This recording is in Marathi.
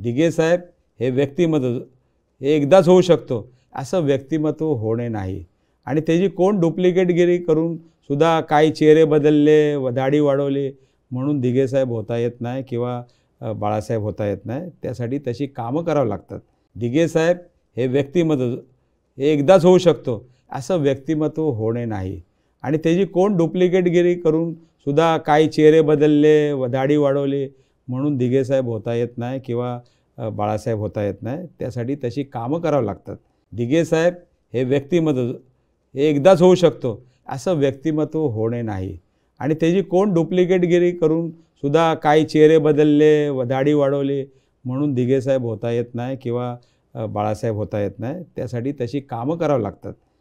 दिगे साहेब हे व्यक्तिमत्व हे एकदाच होऊ शकतो असं व्यक्तिमत्व होणे नाही आणि त्याची कोण डुप्लिकेटगिरी करून सुद्धा काही चेहरे बदलले दाढी वाढवली म्हणून दिगेसाहेब होता येत नाही किंवा बाळासाहेब होता येत नाही त्यासाठी तशी कामं करावं लागतात दिगेसाहेब हे व्यक्तिमत्व हे एकदाच होऊ शकतो असं व्यक्तिमत्व होणे नाही आणि त्याची कोण डुप्लिकेटगिरी करून सुद्धा काही चेहरे बदलले दाढी वाढवली म्हणून दिघेसाहेब होता येत नाही किंवा बाळासाहेब होता येत नाही त्यासाठी तशी कामं करावं लागतात दिघेसाहेब हे व्यक्तिमत्व हे एकदाच होऊ शकतो असं व्यक्तिमत्व होणे नाही आणि त्याची कोण डुप्लिकेटगिरी करून सुद्धा काही चेहरे बदलले व दाढी वाढवली म्हणून दिघेसाहेब होता येत नाही किंवा बाळासाहेब होता येत नाही त्यासाठी तशी कामं करावं लागतात